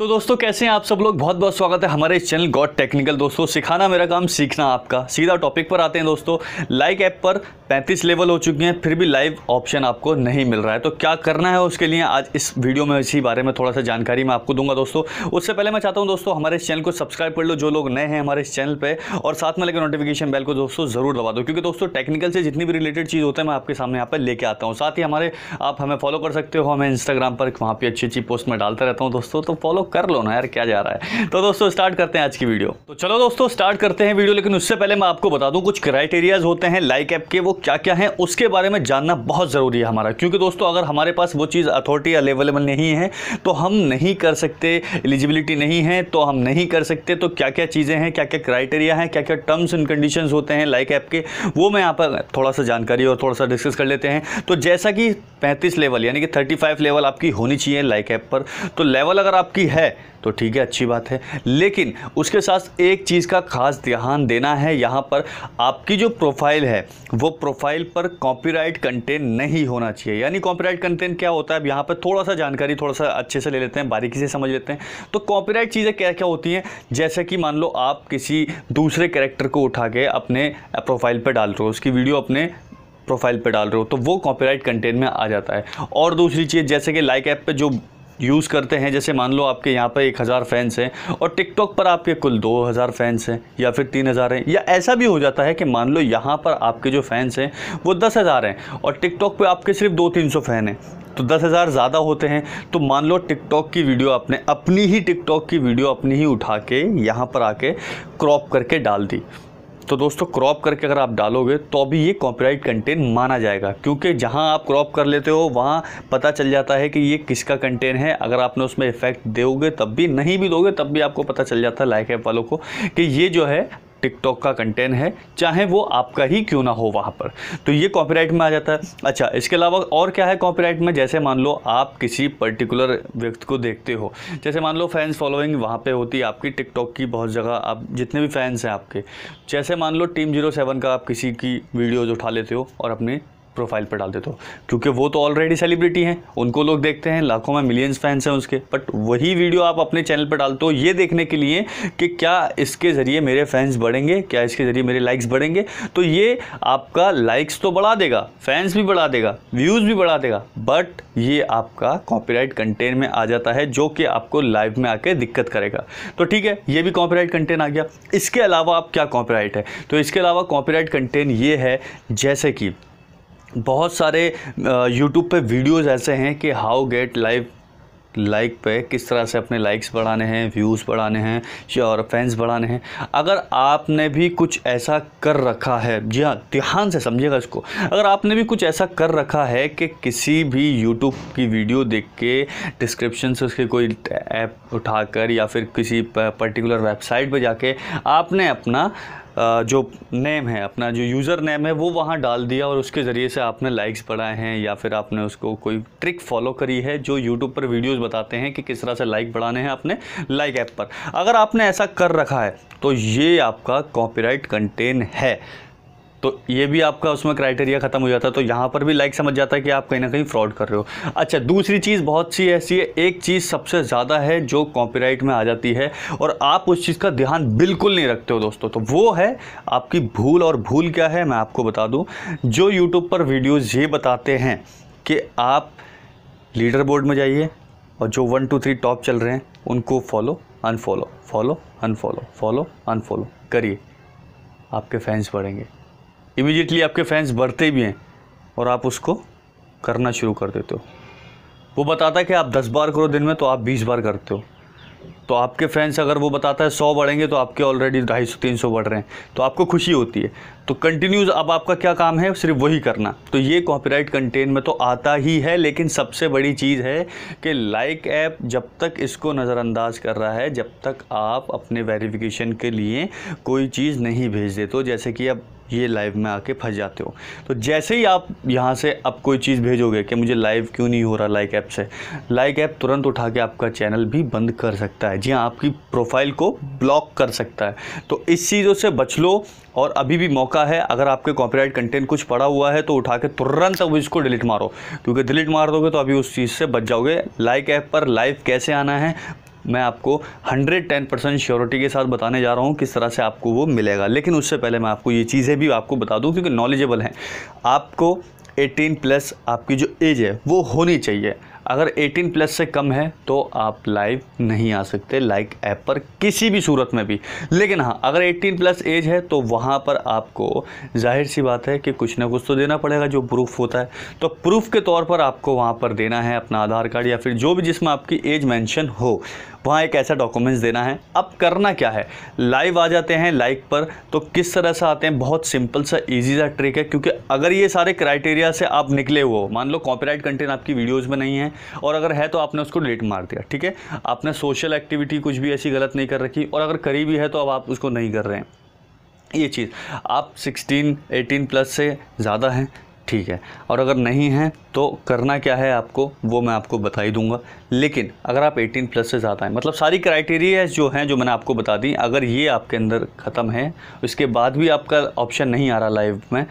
तो दोस्तों कैसे हैं आप सब लोग बहुत बहुत स्वागत है हमारे इस चैनल गॉड टेक्निकल दोस्तों सिखाना मेरा काम सीखना आपका सीधा टॉपिक पर आते हैं दोस्तों लाइक ऐप पर 35 लेवल हो चुके हैं फिर भी लाइव ऑप्शन आपको नहीं मिल रहा है तो क्या करना है उसके लिए आज इस वीडियो में इसी बारे में थोड़ा सा जानकारी मैं आपको दूंगा दोस्तों उससे पहले मैं चाहता हूँ दोस्तों हमारे इस चैनल को सब्सक्राइब कर लो जो लोग नए हैं हमारे इस चैनल पर और साथ में लगे नोटिफिकेशन बेल को दोस्तों ज़रूर दबा दो क्योंकि दोस्तों टेक्निकल से जितनी भी रिलेटेड चीज़ होता है मैं आपके सामने यहाँ पर लेके आता हूँ साथ ही हमारे आप हमें फॉलो कर सकते हो हमें इंस्टाग्राम पर वहाँ पर अच्छी अच्छी पोस्ट में डालता रहता हूँ दोस्तों तो फॉलो कर लो ना यार क्या जा रहा है तो दोस्तों स्टार्ट करते हैं आज की वीडियो तो चलो दोस्तों स्टार्ट करते हैं वीडियो लेकिन उससे पहले मैं आपको बता दूं कुछ क्राइटेरियाज होते हैं लाइक ऐप के वो क्या क्या है उसके बारे में जानना बहुत ज़रूरी है हमारा क्योंकि दोस्तों अगर हमारे पास वो चीज़ अथॉरिटी अवेलेबल नहीं है तो हम नहीं कर सकते एलिजिबिलिटी नहीं है तो हम नहीं कर सकते तो क्या क्या चीज़ें हैं क्या क्या क्राइटेरिया है क्या क्या टर्म्स एंड कंडीशन होते हैं लाइक ऐप के वो मैं यहाँ पर थोड़ा सा जानकारी और थोड़ा सा डिस्कस कर लेते हैं तो जैसा कि पैंतीस लेवल यानी कि थर्टी लेवल आपकी होनी चाहिए लाइक ऐप पर तो लेवल अगर आपकी है है तो ठीक है अच्छी बात है लेकिन उसके साथ एक चीज़ का खास ध्यान देना है यहाँ पर आपकी जो प्रोफाइल है वो प्रोफाइल पर कॉपीराइट कंटेंट नहीं होना चाहिए यानी कॉपीराइट कंटेंट क्या होता है अब यहाँ पर थोड़ा सा जानकारी थोड़ा सा अच्छे से ले लेते हैं बारीकी से समझ लेते हैं तो कॉपीराइट चीज़ें क्या क्या होती हैं जैसे कि मान लो आप किसी दूसरे कैरेक्टर को उठा के अपने प्रोफाइल पर डाल रहे हो उसकी वीडियो अपने प्रोफाइल पे डाल रहे हो तो वो कॉपीराइट कंटेंट में आ जाता है और दूसरी चीज़ जैसे कि लाइक ऐप पे जो यूज़ करते हैं जैसे मान लो आपके यहाँ पर एक हज़ार फैंस हैं और टिकटॉक पर आपके कुल दो हज़ार फैंस हैं या फिर तीन हज़ार हैं या ऐसा भी हो जाता है कि मान लो यहाँ पर आपके जो फैंस हैं वो दस हज़ार हैं और टिकटॉक पे आपके सिर्फ दो तीन सौ फैन हैं तो दस हज़ार ज़्यादा होते हैं तो मान लो टिकटॉक की वीडियो आपने अपनी ही टिकटॉक की वीडियो अपनी ही उठा के यहाँ पर आके क्रॉप करके डाल दी तो दोस्तों क्रॉप करके अगर आप डालोगे तो भी ये कॉपीराइट कंटेंट माना जाएगा क्योंकि जहाँ आप क्रॉप कर लेते हो वहाँ पता चल जाता है कि ये किसका कंटेंट है अगर आपने उसमें इफेक्ट दोगे तब भी नहीं भी दोगे तब भी आपको पता चल जाता है लाइक ऐप वालों को कि ये जो है टिकटॉक का कंटेंट है चाहे वो आपका ही क्यों ना हो वहाँ पर तो ये कॉपीराइट में आ जाता है अच्छा इसके अलावा और क्या है कॉपीराइट में जैसे मान लो आप किसी पर्टिकुलर व्यक्ति को देखते हो जैसे मान लो फैंस फॉलोइंग वहाँ पे होती है आपकी टिकटॉक की बहुत जगह आप जितने भी फैंस हैं आपके जैसे मान लो टीम जीरो सेवन का आप किसी की वीडियोज़ उठा लेते हो और अपने प्रोफाइल पर डाल देते हो तो। क्योंकि वो तो ऑलरेडी सेलिब्रिटी हैं उनको लोग देखते हैं लाखों में मिलियंस फैंस हैं उसके बट वही वीडियो आप अपने चैनल पर डालते हो ये देखने के लिए कि क्या इसके ज़रिए मेरे फैंस बढ़ेंगे क्या इसके ज़रिए मेरे लाइक्स बढ़ेंगे तो ये आपका लाइक्स तो बढ़ा देगा फैंस भी बढ़ा देगा व्यूज़ भी बढ़ा देगा बट ये आपका कॉपीराइट कंटेंट में आ जाता है जो कि आपको लाइव में आके दिक्कत करेगा तो ठीक है ये भी कॉपीराइट कंटेंट आ गया इसके अलावा आप क्या कॉपीराइट है तो इसके अलावा कॉपीराइट कंटेंट ये है जैसे कि बहुत सारे यूट्यूब पे वीडियोस ऐसे हैं कि हाउ गेट लाइव लाइक पे किस तरह से अपने लाइक्स बढ़ाने हैं व्यूज़ बढ़ाने हैं और फैंस बढ़ाने हैं अगर आपने भी कुछ ऐसा कर रखा है जी हाँ ध्यान से समझिएगा इसको अगर आपने भी कुछ ऐसा कर रखा है कि किसी भी यूट्यूब की वीडियो देख के डिस्क्रिप्शन से उसके कोई ऐप उठाकर या फिर किसी पर्टिकुलर वेबसाइट पर जाके आपने अपना जो नेम है अपना जो यूज़र नेम है वो वहाँ डाल दिया और उसके ज़रिए से आपने लाइक्स बढ़ाए हैं या फिर आपने उसको कोई ट्रिक फॉलो करी है जो यूट्यूब पर वीडियोस बताते हैं कि किस तरह से लाइक बढ़ाने हैं अपने लाइक ऐप पर अगर आपने ऐसा कर रखा है तो ये आपका कॉपीराइट कंटेन है तो ये भी आपका उसमें क्राइटेरिया ख़त्म हो जाता है तो यहाँ पर भी लाइक समझ जाता है कि आप कहीं ना कहीं फ्रॉड कर रहे हो अच्छा दूसरी चीज़ बहुत सी ऐसी है एक चीज़ सबसे ज़्यादा है जो कॉपीराइट में आ जाती है और आप उस चीज़ का ध्यान बिल्कुल नहीं रखते हो दोस्तों तो वो है आपकी भूल और भूल क्या है मैं आपको बता दूँ जो यूट्यूब पर वीडियोज़ ये बताते हैं कि आप लीडर बोर्ड में जाइए और जो वन टू थ्री टॉप चल रहे हैं उनको follow unfollow follow unfollow follow unfollow करिए आपके फैंस बढ़ेंगे इमीडिएटली आपके फैंस बढ़ते भी हैं और आप उसको करना शुरू कर देते हो वो बताता है कि आप दस बार करो दिन में तो आप बीस बार करते हो तो आपके फैंस अगर वो बताता है सौ बढ़ेंगे तो आपके ऑलरेडी ढाई सौ तीन सौ बढ़ रहे हैं तो आपको खुशी होती है तो कंटिन्यूज़ अब आपका क्या काम है सिर्फ वही करना तो ये कॉपीराइट कंटेन में तो आता ही है लेकिन सबसे बड़ी चीज़ है कि लाइक ऐप जब तक इसको नज़रअंदाज कर रहा है जब तक आप अपने वेरिफिकेशन के लिए कोई चीज़ नहीं भेज देते हो जैसे कि अब ये लाइव में आके फंस जाते हो तो जैसे ही आप यहाँ से अब कोई चीज़ भेजोगे कि मुझे लाइव क्यों नहीं हो रहा लाइक ऐप से लाइक ऐप तुरंत उठा के आपका चैनल भी बंद कर सकता है जी हाँ आपकी प्रोफाइल को ब्लॉक कर सकता है तो इस चीज़ों से बच लो और अभी भी मौका है अगर आपके कॉपीराइट कंटेंट कुछ पड़ा हुआ है तो उठा के तुरंत अब इसको डिलीट मारो क्योंकि डिलीट मार दोगे तो अभी उस चीज़ से बच जाओगे लाइक ऐप पर लाइव कैसे आना है मैं आपको 110 परसेंट श्योरिटी के साथ बताने जा रहा हूँ किस तरह से आपको वो मिलेगा लेकिन उससे पहले मैं आपको ये चीज़ें भी आपको बता दूँ क्योंकि नॉलेजेबल हैं आपको 18 प्लस आपकी जो एज है वो होनी चाहिए अगर 18 प्लस से कम है तो आप लाइव नहीं आ सकते लाइक ऐप पर किसी भी सूरत में भी लेकिन हाँ अगर 18 प्लस एज है तो वहाँ पर आपको जाहिर सी बात है कि कुछ ना कुछ तो देना पड़ेगा जो प्रूफ होता है तो प्रूफ के तौर पर आपको वहाँ पर देना है अपना आधार कार्ड या फिर जो भी जिसमें आपकी एज मैंशन हो वहाँ एक ऐसा डॉक्यूमेंट्स देना है अब करना क्या है लाइव आ जाते हैं लाइक पर तो किस तरह से आते हैं बहुत सिंपल सा इजी सा ट्रिक है क्योंकि अगर ये सारे क्राइटेरिया से आप निकले हुए मान लो कॉपीराइट कंटेंट आपकी वीडियोस में नहीं है और अगर है तो आपने उसको डिलीट मार दिया ठीक है आपने सोशल एक्टिविटी कुछ भी ऐसी गलत नहीं कर रखी और अगर करी भी है तो अब आप उसको नहीं कर रहे हैं ये चीज़ आप 16, 18 प्लस से ज़्यादा हैं ठीक है और अगर नहीं है तो करना क्या है आपको वो मैं आपको बता ही दूंगा लेकिन अगर आप 18 प्लस से ज़्यादा हैं मतलब सारी क्राइटेरिया जो हैं जो मैंने आपको बता दी अगर ये आपके अंदर ख़त्म है इसके बाद भी आपका ऑप्शन नहीं आ रहा लाइव में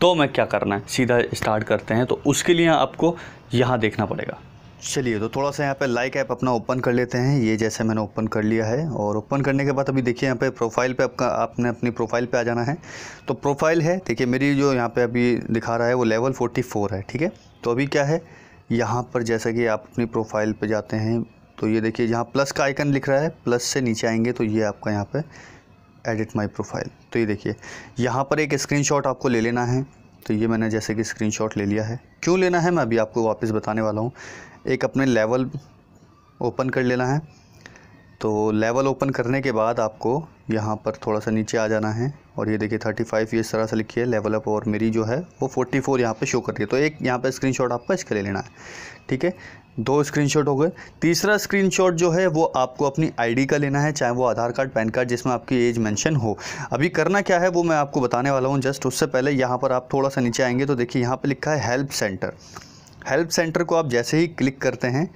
तो मैं क्या करना है सीधा स्टार्ट करते हैं तो उसके लिए आपको यहाँ देखना पड़ेगा चलिए तो थोड़ा सा यहाँ पे लाइक ऐप अपना ओपन कर लेते हैं ये जैसे मैंने ओपन कर लिया है और ओपन करने के बाद अभी देखिए यहाँ पे प्रोफाइल पे आपका आपने अपनी प्रोफाइल पे आ जाना है तो प्रोफाइल है देखिए मेरी जो यहाँ पे अभी दिखा रहा है वो लेवल 44 है ठीक है तो अभी क्या है यहाँ पर जैसा कि आप अपनी प्रोफाइल पर जाते हैं तो ये देखिए जहाँ प्लस का आइकन लिख रहा है प्लस से नीचे आएंगे तो ये आपका यहाँ पर एडिट माई प्रोफाइल तो ये देखिए यहाँ पर एक स्क्रीन आपको ले लेना है तो ये मैंने जैसे कि स्क्रीन ले लिया है क्यों लेना है मैं अभी आपको वापस बताने वाला हूँ एक अपने लेवल ओपन कर लेना है तो लेवल ओपन करने के बाद आपको यहाँ पर थोड़ा सा नीचे आ जाना है और ये देखिए थर्टी फाइव ये इस तरह से लिखी है लेवल अप और मेरी जो है वो फोर्टी फोर यहाँ पर शो कर रही है तो एक यहाँ पर स्क्रीनशॉट आपका इसका ले लेना है ठीक है दो स्क्रीनशॉट हो गए तीसरा स्क्रीनशॉट जो है वो आपको अपनी आईडी का लेना है चाहे वो आधार कार्ड पैन कार्ड जिसमें आपकी एज मेंशन हो अभी करना क्या है वो मैं आपको बताने वाला हूँ जस्ट उससे पहले यहाँ पर आप थोड़ा सा नीचे आएंगे तो देखिए यहाँ पर लिखा है हेल्प सेंटर हेल्प सेंटर को आप जैसे ही क्लिक करते हैं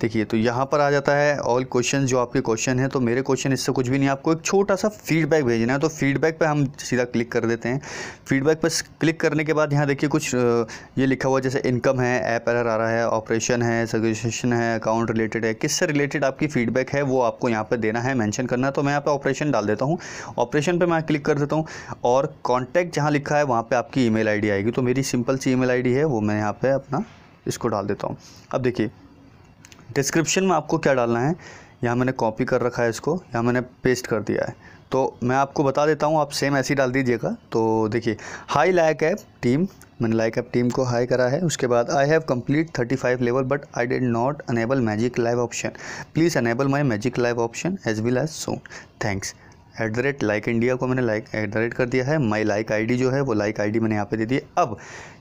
देखिए तो यहाँ पर आ जाता है ऑल क्वेश्चन जो आपके क्वेश्चन हैं तो मेरे क्वेश्चन इससे कुछ भी नहीं आपको एक छोटा सा फीडबैक भेजना है तो फीडबैक पे हम सीधा क्लिक कर देते हैं फीडबैक पर क्लिक करने के बाद यहाँ देखिए कुछ ये लिखा हुआ जैसे इनकम है ऐप एरर आ रहा है ऑपरेशन है सजेशन है अकाउंट रिलेटेड है किससे रिलेटेड आपकी फीडबैक है वो आपको यहाँ पर देना है मैंशन करना है तो मैं यहाँ पर ऑपरेशन डाल देता हूँ ऑपरेशन पर मैं क्लिक कर देता हूँ और कॉन्टैक्ट जहाँ लिखा है वहाँ पर आपकी ई मेल आएगी तो मेरी सिंपल सी ई मेल है वो मैं यहाँ पर अपना इसको डाल देता हूँ अब देखिए डिस्क्रिप्शन में आपको क्या डालना है यहाँ मैंने कॉपी कर रखा है इसको यहाँ मैंने पेस्ट कर दिया है तो मैं आपको बता देता हूँ आप सेम ऐसे ही डाल दीजिएगा तो देखिए हाई लाइक ऐप टीम मैंने लाइक ऐप टीम को हाई करा है उसके बाद I have complete 35 level but I did not enable magic live option please enable my magic live option as well as soon thanks at the rate like India को मैंने like eight the rate कर दिया है my like ID जो है वो like ID मैंने यहाँ पे दे दी है अब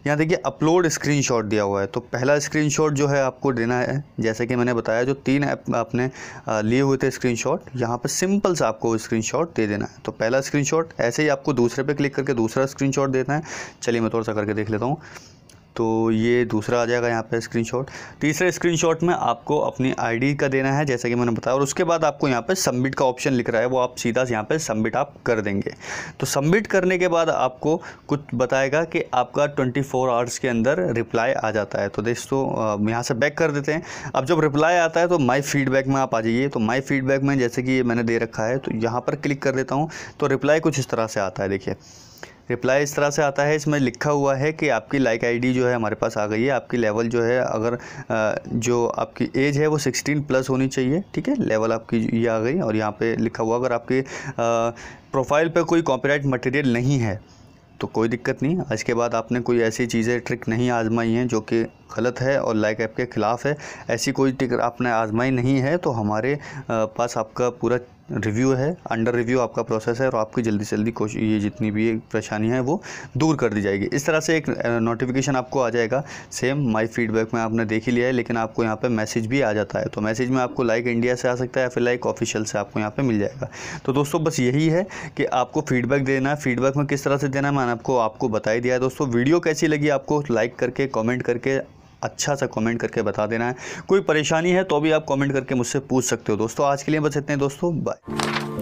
यहाँ देखिए अपलोड स्क्रीनशॉट दिया हुआ है तो पहला स्क्रीनशॉट जो है आपको देना है जैसे कि मैंने बताया जो तीन ऐप आपने लिए हुए थे स्क्रीन शॉट यहाँ पर सिंपल से आपको शॉट दे देना है तो पहला शॉट ऐसे ही आपको दूसरे पर क्लिक करके दूसरा शॉट देना है चलिए मैं थोड़ा सा करके देख लेता हूँ तो ये दूसरा आ जाएगा यहाँ पे स्क्रीनशॉट तीसरे स्क्रीनशॉट में आपको अपनी आईडी का देना है जैसा कि मैंने बताया और उसके बाद आपको यहाँ पे सबमिट का ऑप्शन लिख रहा है वो आप सीधा यहाँ पे सबमिट आप कर देंगे तो सबमिट करने के बाद आपको कुछ बताएगा कि आपका 24 आवर्स के अंदर रिप्लाई आ जाता है तो दोस्तों यहाँ से बैक कर देते हैं अब जब रिप्लाई आता है तो माई फीडबैक में आप आ जाइए तो माई फीडबैक में जैसे कि मैंने दे रखा है तो यहाँ पर क्लिक कर देता हूँ तो रिप्लाई कुछ इस तरह से आता है देखिए रिप्लाई इस तरह से आता है इसमें लिखा हुआ है कि आपकी लाइक आईडी जो है हमारे पास आ गई है आपकी लेवल जो है अगर जो आपकी एज है वो 16 प्लस होनी चाहिए ठीक है लेवल आपकी ये आ गई और यहाँ पे लिखा हुआ अगर आपके प्रोफाइल पे कोई कॉपीराइट मटेरियल नहीं है तो कोई दिक्कत नहीं आज के बाद आपने कोई ऐसी चीज़ें ट्रिक नहीं आजमाई हैं जो कि गलत है और लाइक ऐप के ख़िलाफ़ है ऐसी कोई ट्रिक आपने आजमाई नहीं है तो हमारे पास आपका पूरा रिव्यू है अंडर रिव्यू आपका प्रोसेस है और आपकी जल्दी से जल्दी कोशिश ये जितनी भी परेशानी है वो दूर कर दी जाएगी इस तरह से एक नोटिफिकेशन आपको आ जाएगा सेम माई फीडबैक में आपने देख ही लिया है लेकिन आपको यहाँ पर मैसेज भी आ जाता है तो मैसेज में आपको लाइक इंडिया से आ सकता है या फिर लाइक ऑफिशियल से आपको यहाँ पर मिल जाएगा तो दोस्तों बस यही है कि आपको फीडबैक देना है फीडबैक में किस तरह से देना है मैंने आपको आपको बताई दिया है दोस्तों वीडियो कैसी लगी आपको लाइक करके कॉमेंट करके अच्छा सा कमेंट करके बता देना है कोई परेशानी है तो भी आप कमेंट करके मुझसे पूछ सकते हो दोस्तों आज के लिए बस इतने दोस्तों बाय